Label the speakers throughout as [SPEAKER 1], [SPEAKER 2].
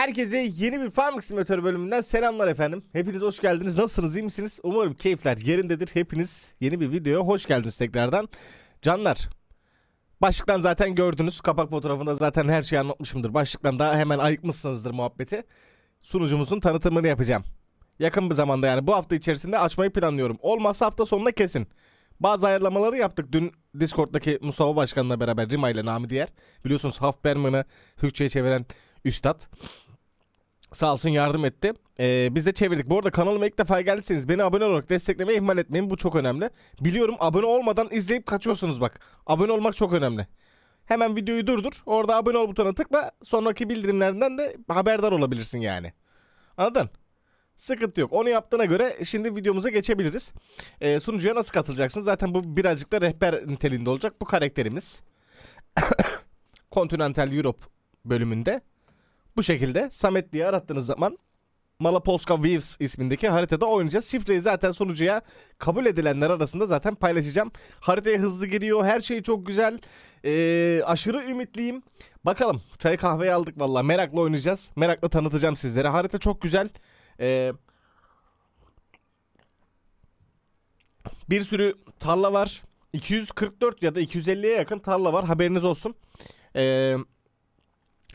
[SPEAKER 1] Herkese yeni bir Farming Simulator bölümünden selamlar efendim. Hepiniz hoş geldiniz. Nasılsınız? iyi misiniz? Umarım keyifler yerindedir. Hepiniz yeni bir videoya hoş geldiniz tekrardan. Canlar. Başlıktan zaten gördünüz. Kapak fotoğrafında zaten her şeyi anlatmışımdır. Başlıktan daha hemen ayıkmışsınızdır muhabbeti. Sunucumuzun tanıtımını yapacağım. Yakın bir zamanda yani bu hafta içerisinde açmayı planlıyorum. Olmazsa hafta sonunda kesin. Bazı ayarlamaları yaptık. Dün Discord'daki Mustafa Başkan'la beraber Rima ile Nami Diğer. Biliyorsunuz Hafberman'ı Türkçe'ye çeviren üstad. Sağ olsun yardım etti. Ee, biz de çevirdik. Bu arada kanalıma ilk defa geldiyseniz beni abone olarak desteklemeyi ihmal etmeyin. Bu çok önemli. Biliyorum abone olmadan izleyip kaçıyorsunuz bak. Abone olmak çok önemli. Hemen videoyu durdur. Orada abone ol butonuna tıkla. Sonraki bildirimlerden de haberdar olabilirsin yani. Anladın? Sıkıntı yok. Onu yaptığına göre şimdi videomuza geçebiliriz. Ee, sunucuya nasıl katılacaksın? Zaten bu birazcık da rehber niteliğinde olacak bu karakterimiz. Continental Europe bölümünde bu şekilde Samet diye arattığınız zaman Malapolska Weaves ismindeki haritada oynayacağız. Şifreyi zaten sonucuya kabul edilenler arasında zaten paylaşacağım. Haritaya hızlı giriyor. Her şey çok güzel. Ee, aşırı ümitliyim. Bakalım. Çay kahveyi aldık valla. Merakla oynayacağız. Merakla tanıtacağım sizlere. Harita çok güzel. Ee, bir sürü tarla var. 244 ya da 250'ye yakın tarla var. Haberiniz olsun. Eee...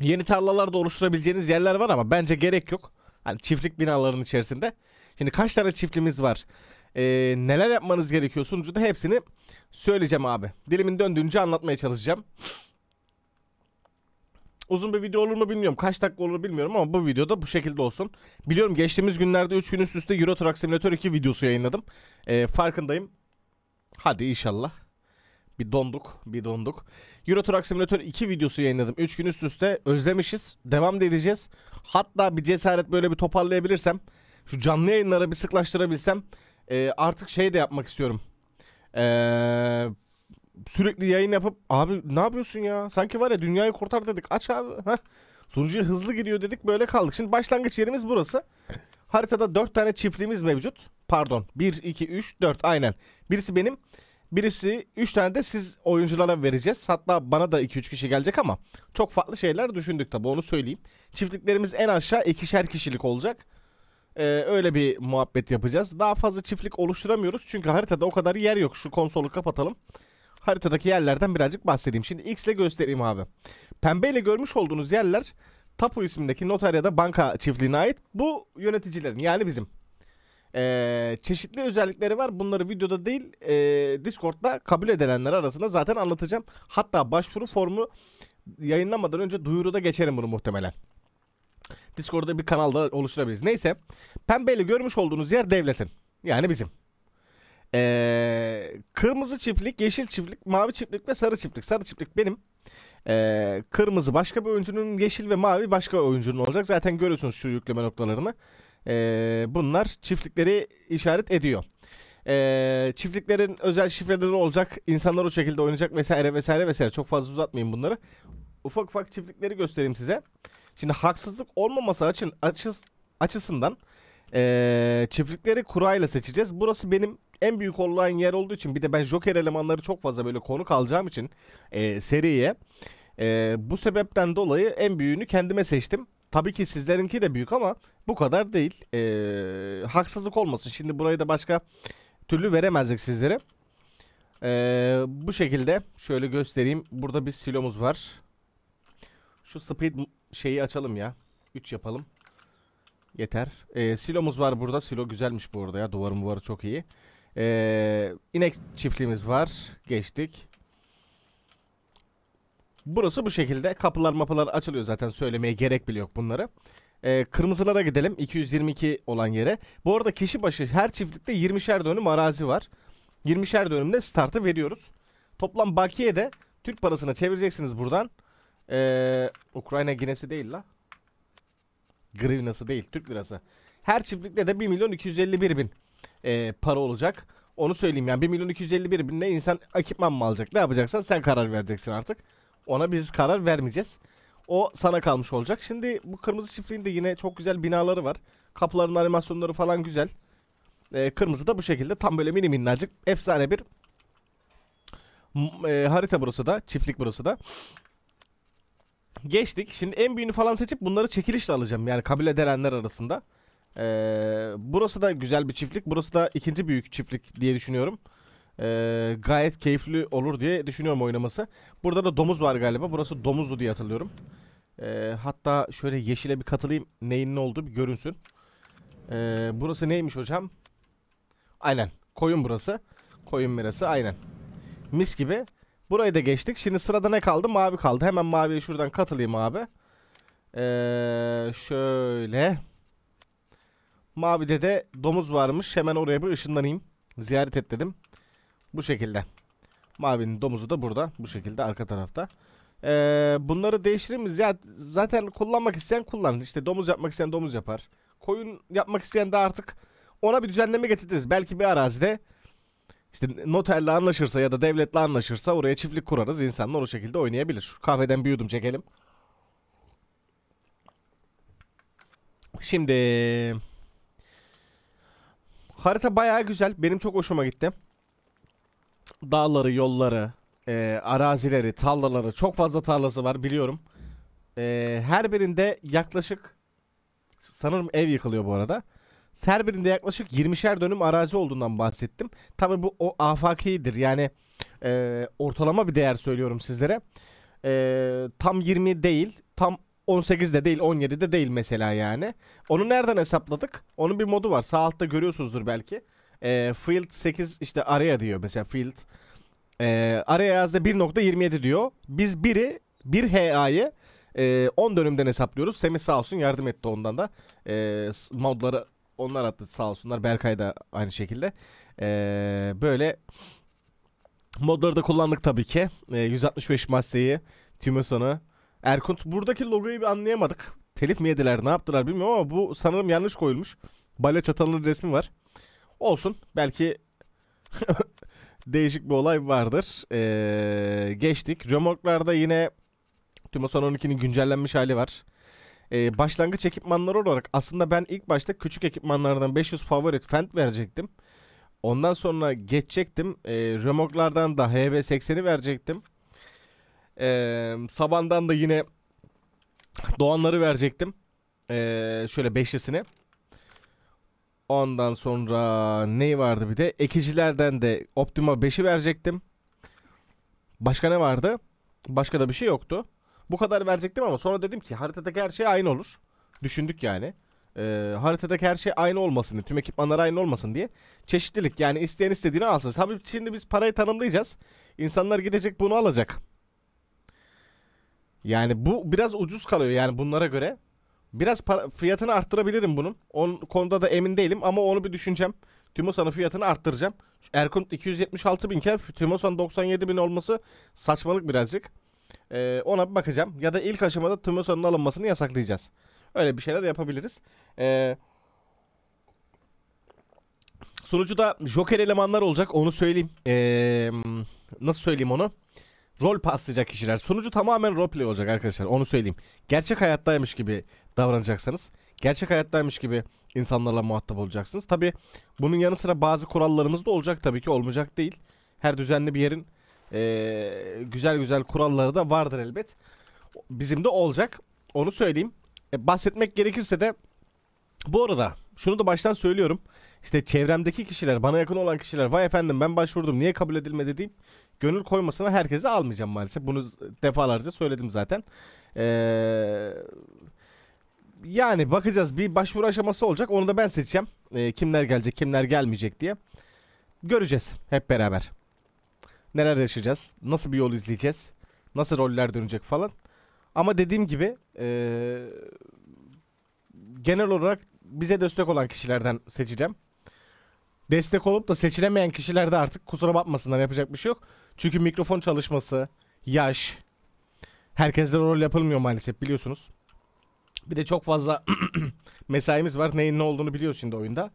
[SPEAKER 1] Yeni tarlalarda oluşturabileceğiniz yerler var ama bence gerek yok. Hani çiftlik binalarının içerisinde. Şimdi kaç tane çiftliğimiz var? Ee, neler yapmanız gerekiyor sunucuda hepsini söyleyeceğim abi. Dilimin döndüğünce anlatmaya çalışacağım. Uzun bir video olur mu bilmiyorum. Kaç dakika olur bilmiyorum ama bu videoda bu şekilde olsun. Biliyorum geçtiğimiz günlerde 3 gün üst üste Euro Truck Simulator 2 videosu yayınladım. Ee, farkındayım. Hadi inşallah. Bir donduk, bir donduk. Euro Truck Simulator 2 videosu yayınladım. 3 gün üst üste özlemişiz. Devam da edeceğiz. Hatta bir cesaret böyle bir toparlayabilirsem, şu canlı yayınlara bir sıklaştırabilsem e, artık şey de yapmak istiyorum. Eee sürekli yayın yapıp abi ne yapıyorsun ya? Sanki var ya dünyayı kurtar dedik. Aç abi. Heh. Sunucuya hızlı gidiyor dedik böyle kaldık. Şimdi başlangıç yerimiz burası. Haritada 4 tane çiftliğimiz mevcut. Pardon. 1, 2, 3, 4 aynen. Birisi benim. Birisi 3 tane de siz oyunculara vereceğiz. Hatta bana da 2-3 kişi gelecek ama çok farklı şeyler düşündük tabii onu söyleyeyim. Çiftliklerimiz en aşağı ikişer kişilik olacak. Ee, öyle bir muhabbet yapacağız. Daha fazla çiftlik oluşturamıyoruz çünkü haritada o kadar yer yok. Şu konsolu kapatalım. Haritadaki yerlerden birazcık bahsedeyim. Şimdi X ile göstereyim abi. Pembeyle görmüş olduğunuz yerler Tapu ismindeki notaryada banka çiftliğine ait. Bu yöneticilerin yani bizim. Ee, çeşitli özellikleri var. Bunları videoda değil e, Discord'da kabul edilenler arasında zaten anlatacağım. Hatta başvuru formu yayınlamadan önce duyuruda geçerim bunu muhtemelen. Discord'da bir kanalda oluşturabiliriz. Neyse pembeyle görmüş olduğunuz yer devletin. Yani bizim. Ee, kırmızı çiftlik, yeşil çiftlik, mavi çiftlik ve sarı çiftlik. Sarı çiftlik benim. Ee, kırmızı başka bir oyuncunun, yeşil ve mavi başka oyuncunun olacak. Zaten görüyorsunuz şu yükleme noktalarını. Ee, bunlar çiftlikleri işaret ediyor. Ee, çiftliklerin özel şifreleri olacak. insanlar o şekilde oynayacak vesaire vesaire vesaire. Çok fazla uzatmayayım bunları. Ufak ufak çiftlikleri göstereyim size. Şimdi haksızlık olmaması açın açıs, açısından ee, çiftlikleri kurayla seçeceğiz. Burası benim en büyük olan yer olduğu için bir de ben Joker elemanları çok fazla böyle konu kalacağım için e, seriye. E, bu sebepten dolayı en büyüğünü kendime seçtim. Tabii ki sizlerinki de büyük ama bu kadar değil. Ee, haksızlık olmasın. Şimdi burayı da başka türlü veremezdik sizlere. Ee, bu şekilde şöyle göstereyim. Burada bir silomuz var. Şu speed şeyi açalım ya. 3 yapalım. Yeter. Ee, silomuz var burada. Silo güzelmiş bu arada ya. Duvarım varı çok iyi. Ee, inek çiftliğimiz var. Geçtik. Burası bu şekilde. Kapılar mapalar açılıyor zaten söylemeye gerek bile yok bunları. Ee, kırmızılara gidelim 222 olan yere. Bu arada kişi başı her çiftlikte 20'şer dönüm arazi var. 20'şer dönümde startı veriyoruz. Toplam bakiye de Türk parasına çevireceksiniz buradan. Ee, Ukrayna ginesi değil la. Grivinası değil Türk lirası. Her çiftlikte de 1 milyon 251 bin e, para olacak. Onu söyleyeyim yani 1 milyon 251 bin ne insan ekipman mı alacak ne yapacaksan sen karar vereceksin artık. Ona biz karar vermeyeceğiz. O sana kalmış olacak. Şimdi bu kırmızı çiftliğin de yine çok güzel binaları var. Kapıların animasyonları falan güzel. E, kırmızı da bu şekilde tam böyle mini minnacık efsane bir e, harita burası da çiftlik burası da. Geçtik. Şimdi en büyüğünü falan seçip bunları çekilişle alacağım. Yani kabile derenler arasında. E, burası da güzel bir çiftlik. Burası da ikinci büyük çiftlik diye düşünüyorum e, gayet keyifli olur diye düşünüyorum oynaması. Burada da domuz var galiba. Burası domuzlu diye hatırlıyorum. E, hatta şöyle yeşile bir katılayım. Neyin ne olduğu bir görünsün. E, burası neymiş hocam? Aynen. Koyun burası. Koyun mirası aynen. Mis gibi. Burayı da geçtik. Şimdi sırada ne kaldı? Mavi kaldı. Hemen maviye şuradan katılayım abi. Ee, şöyle. Mavide de domuz varmış. Hemen oraya bir ışınlanayım. Ziyaret et dedim. Bu şekilde. Mavinin domuzu da burada. Bu şekilde arka tarafta. Ee, bunları değiştirir miyiz? Ya, zaten kullanmak isteyen kullanır. İşte domuz yapmak isteyen domuz yapar. Koyun yapmak isteyen de artık ona bir düzenleme getiririz. Belki bir arazide işte noterle anlaşırsa ya da devletle anlaşırsa oraya çiftlik kurarız. İnsanlar o şekilde oynayabilir. Şu kahveden bir yudum çekelim. Şimdi harita bayağı güzel. Benim çok hoşuma gitti dağları, yolları, e, arazileri, tarlaları çok fazla tarlası var biliyorum. E, her birinde yaklaşık sanırım ev yıkılıyor bu arada. Her birinde yaklaşık 20'şer dönüm arazi olduğundan bahsettim. Tabii bu o afakidir yani e, ortalama bir değer söylüyorum sizlere. E, tam 20 değil tam de değil de değil mesela yani. Onu nereden hesapladık? Onun bir modu var sağ altta görüyorsunuzdur belki e, field 8 işte araya diyor mesela field. E, araya yazda 1.27 diyor. Biz biri 1 HA'yı e, 10 dönümden hesaplıyoruz. Semih sağ olsun yardım etti ondan da. E, modları onlar attı sağ olsunlar. Berkay da aynı şekilde. E, böyle modları da kullandık tabii ki. E, 165 masseyi, Tümösan'ı. Erkunt buradaki logoyu bir anlayamadık. Telif mi yediler ne yaptılar bilmiyorum ama bu sanırım yanlış koyulmuş. Balya çatalının resmi var. Olsun. Belki değişik bir olay vardır. Ee, geçtik. Remorklarda yine Tucson 12'nin güncellenmiş hali var. Ee, başlangıç ekipmanları olarak aslında ben ilk başta küçük ekipmanlardan 500 favori fend verecektim. Ondan sonra geçecektim. Ee, remorklardan da HV80'i verecektim. Ee, Saban'dan da yine Doğanları verecektim. Ee, şöyle beşlisini. Ondan sonra ne vardı bir de? Ekicilerden de Optima 5'i verecektim. Başka ne vardı? Başka da bir şey yoktu. Bu kadar verecektim ama sonra dedim ki haritadaki her şey aynı olur. Düşündük yani. Ee, haritadaki her şey aynı olmasın diye, tüm ekipmanlar aynı olmasın diye. Çeşitlilik yani isteyen istediğini alsın. Tabii şimdi biz parayı tanımlayacağız. İnsanlar gidecek bunu alacak. Yani bu biraz ucuz kalıyor yani bunlara göre. Biraz para, fiyatını arttırabilirim bunun. On konuda da emin değilim ama onu bir düşüneceğim. Timosan'ın fiyatını arttıracağım. Şu Erkunt 276 binken Timosan 97 bin olması saçmalık birazcık. Ee, ona bir bakacağım. Ya da ilk aşamada Timosan'ın alınmasını yasaklayacağız. Öyle bir şeyler yapabiliriz. Ee, da Joker elemanlar olacak. Onu söyleyeyim. Ee, nasıl söyleyeyim onu? rol paslayacak kişiler. sonucu tamamen rol roleplay olacak arkadaşlar onu söyleyeyim. Gerçek hayattaymış gibi davranacaksanız, Gerçek hayattaymış gibi insanlarla muhatap olacaksınız. Tabi bunun yanı sıra bazı kurallarımız da olacak tabii ki olmayacak değil. Her düzenli bir yerin ee, güzel güzel kuralları da vardır elbet. Bizim de olacak onu söyleyeyim. E, bahsetmek gerekirse de bu arada şunu da baştan söylüyorum işte çevremdeki kişiler, bana yakın olan kişiler vay efendim ben başvurdum niye kabul edilmedi deyip gönül koymasına herkese almayacağım maalesef. Bunu defalarca söyledim zaten. Ee, yani bakacağız bir başvuru aşaması olacak onu da ben seçeceğim. Ee, kimler gelecek kimler gelmeyecek diye. Göreceğiz hep beraber. Neler yaşayacağız, nasıl bir yol izleyeceğiz, nasıl roller dönecek falan. Ama dediğim gibi ee, genel olarak bize destek olan kişilerden seçeceğim destek olup da seçilemeyen kişiler de artık kusura bakmasınlar yapacak bir şey yok. Çünkü mikrofon çalışması, yaş, herkesle rol yapılmıyor maalesef biliyorsunuz. Bir de çok fazla mesaimiz var. Neyin ne olduğunu biliyoruz şimdi oyunda.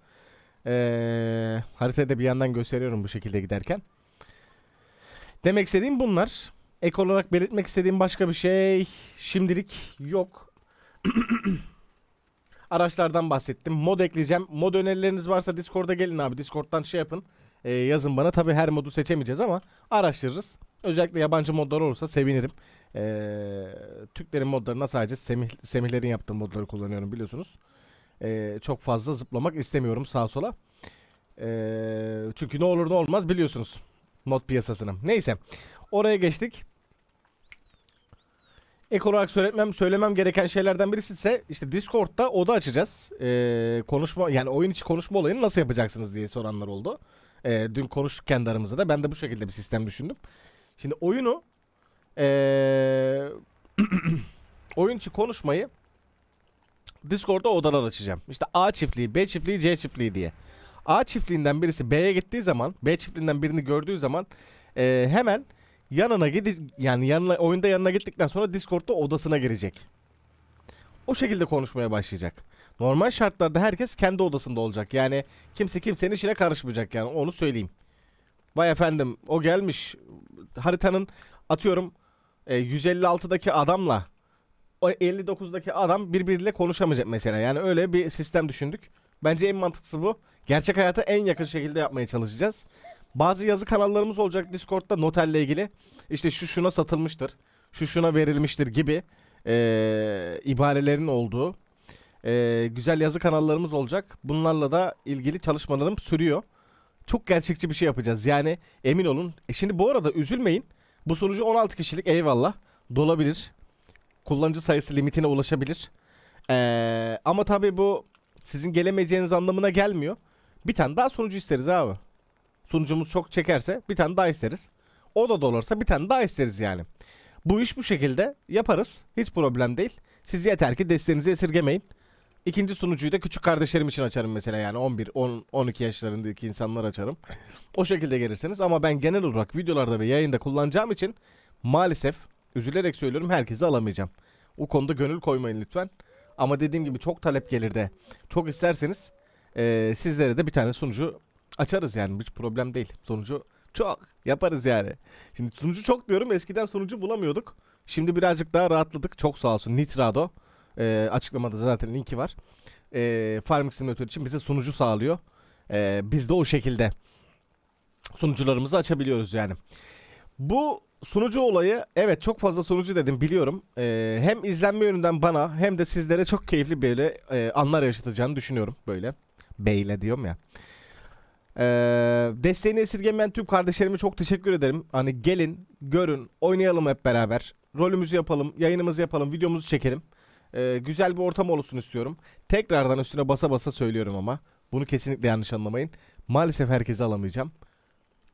[SPEAKER 1] Ee, haritada bir yandan gösteriyorum bu şekilde giderken. Demek istediğim bunlar. Ek olarak belirtmek istediğim başka bir şey şimdilik yok. araçlardan bahsettim. Mod ekleyeceğim. Mod önerileriniz varsa Discord'a gelin abi. Discord'dan şey yapın. E, yazın bana. tabii her modu seçemeyeceğiz ama araştırırız. Özellikle yabancı modlar olursa sevinirim. E, Türklerin modlarına sadece Semih, Semihlerin yaptığı modları kullanıyorum biliyorsunuz. E, çok fazla zıplamak istemiyorum sağa sola. E, çünkü ne olur ne olmaz biliyorsunuz mod piyasasını. Neyse oraya geçtik. Ek olarak söylemem, söylemem gereken şeylerden birisi ise işte Discord'da oda açacağız. Ee, konuşma yani oyun içi konuşma olayını nasıl yapacaksınız diye soranlar oldu. Ee, dün konuştuk kendi aramızda da ben de bu şekilde bir sistem düşündüm. Şimdi oyunu ee, oyun içi konuşmayı Discord'da odalar açacağım. İşte A çiftliği, B çiftliği, C çiftliği diye. A çiftliğinden birisi B'ye gittiği zaman, B çiftliğinden birini gördüğü zaman e, hemen yanına gidi yani yanına oyunda yanına gittikten sonra Discord'da odasına girecek. O şekilde konuşmaya başlayacak. Normal şartlarda herkes kendi odasında olacak. Yani kimse kimsenin işine karışmayacak yani onu söyleyeyim. Vay efendim o gelmiş haritanın atıyorum 156'daki e, adamla o 59'daki adam birbiriyle konuşamayacak mesela. Yani öyle bir sistem düşündük. Bence en mantıklısı bu. Gerçek hayata en yakın şekilde yapmaya çalışacağız. Bazı yazı kanallarımız olacak Discord'da notelle ilgili. İşte şu şuna satılmıştır. Şu şuna verilmiştir gibi ee, ibarelerin olduğu e, güzel yazı kanallarımız olacak. Bunlarla da ilgili çalışmalarım sürüyor. Çok gerçekçi bir şey yapacağız. Yani emin olun. E şimdi bu arada üzülmeyin. Bu sonucu 16 kişilik eyvallah. Dolabilir. Kullanıcı sayısı limitine ulaşabilir. Ee, ama tabii bu sizin gelemeyeceğiniz anlamına gelmiyor. Bir tane daha sonucu isteriz abi sunucumuz çok çekerse bir tane daha isteriz. O da dolarsa bir tane daha isteriz yani. Bu iş bu şekilde yaparız. Hiç problem değil. Siz yeter ki desteğinizi esirgemeyin. İkinci sunucuyu da küçük kardeşlerim için açarım mesela yani 11, 10, 12 yaşlarındaki insanlar açarım. o şekilde gelirseniz ama ben genel olarak videolarda ve yayında kullanacağım için maalesef üzülerek söylüyorum herkese alamayacağım. O konuda gönül koymayın lütfen. Ama dediğim gibi çok talep gelir de çok isterseniz e, sizlere de bir tane sunucu açarız yani hiç problem değil. Sonucu çok yaparız yani. Şimdi sunucu çok diyorum eskiden sunucu bulamıyorduk. Şimdi birazcık daha rahatladık. Çok sağ olsun Nitrado. E, açıklamada zaten linki var. E, Farming Simulator için bize sunucu sağlıyor. E, biz de o şekilde sunucularımızı açabiliyoruz yani. Bu sunucu olayı evet çok fazla sunucu dedim biliyorum. E, hem izlenme yönünden bana hem de sizlere çok keyifli böyle e, anlar yaşatacağını düşünüyorum böyle. Beyle diyorum ya. Ee, desteğini esirgemeyen tüm kardeşlerime çok teşekkür ederim. Hani gelin, görün, oynayalım hep beraber. Rolümüzü yapalım, yayınımızı yapalım, videomuzu çekelim. Ee, güzel bir ortam olsun istiyorum. Tekrardan üstüne basa basa söylüyorum ama. Bunu kesinlikle yanlış anlamayın. Maalesef herkesi alamayacağım.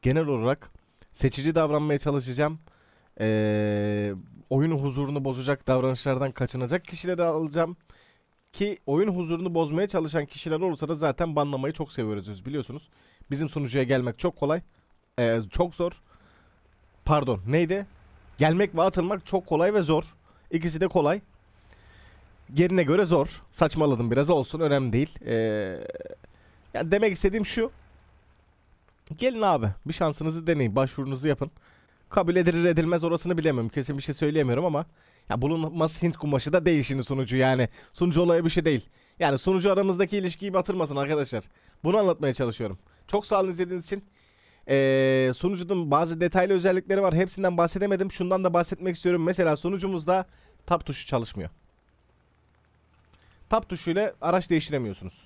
[SPEAKER 1] Genel olarak seçici davranmaya çalışacağım. Ee, oyunun huzurunu bozacak davranışlardan kaçınacak kişileri alacağım. Ki oyun huzurunu bozmaya çalışan kişiler olursa da zaten banlamayı çok seviyoruz biliyorsunuz. Bizim sunucuya gelmek çok kolay. Ee, çok zor. Pardon neydi? Gelmek ve atılmak çok kolay ve zor. İkisi de kolay. Gerine göre zor. Saçmaladım biraz olsun önemli değil. Ee, yani demek istediğim şu. Gelin abi bir şansınızı deneyin başvurunuzu yapın. Kabul edilir edilmez orasını bilemem kesin bir şey söyleyemiyorum ama ya bulunmaz Hint kumaşı da değil şimdi sunucu yani. Sunucu olayı bir şey değil. Yani sunucu aramızdaki ilişkiyi batırmasın arkadaşlar. Bunu anlatmaya çalışıyorum. Çok sağ olun izlediğiniz için. Ee, sunucunun bazı detaylı özellikleri var. Hepsinden bahsedemedim. Şundan da bahsetmek istiyorum. Mesela sunucumuzda tap tuşu çalışmıyor. Tap tuşuyla araç değiştiremiyorsunuz.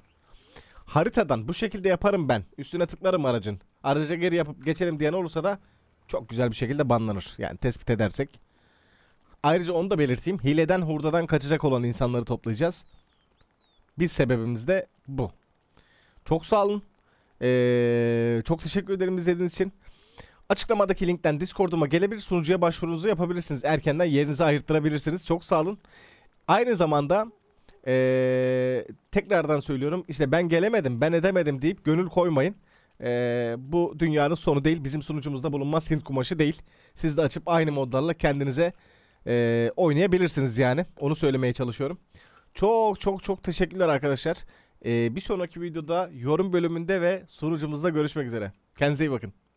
[SPEAKER 1] Haritadan bu şekilde yaparım ben. Üstüne tıklarım aracın. Araca geri yapıp geçerim diyen olursa da çok güzel bir şekilde banlanır. Yani tespit edersek. Ayrıca onu da belirteyim. Hileden hurdadan kaçacak olan insanları toplayacağız. Bir sebebimiz de bu. Çok sağ olun. Ee, çok teşekkür ederim izlediğiniz için. Açıklamadaki linkten Discord'uma gelebilir. Sunucuya başvurunuzu yapabilirsiniz. Erkenden yerinizi ayırttırabilirsiniz. Çok sağ olun. Aynı zamanda ee, tekrardan söylüyorum. işte ben gelemedim, ben edemedim deyip gönül koymayın. Ee, bu dünyanın sonu değil. Bizim sunucumuzda bulunmaz Hint kumaşı değil. Siz de açıp aynı modlarla kendinize e, oynayabilirsiniz yani. Onu söylemeye çalışıyorum. Çok çok çok teşekkürler arkadaşlar. E, bir sonraki videoda yorum bölümünde ve sunucumuzda görüşmek üzere. Kendinize iyi bakın.